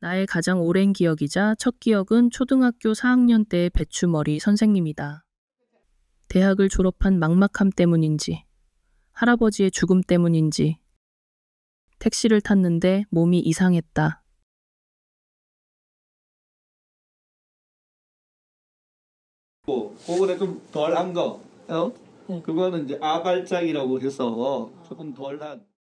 나의 가장 오랜 기억이자 첫 기억은 초등학교 4학년 때의 배추머리 선생님이다. 대학을 졸업한 막막함 때문인지, 할아버지의 죽음 때문인지, 택시를 탔는데 몸이 이상했다. 뭐, 그거보다 좀 덜한 거, 어? 네. 그거는 이제 아발작이라고 해서 아. 조금 덜한.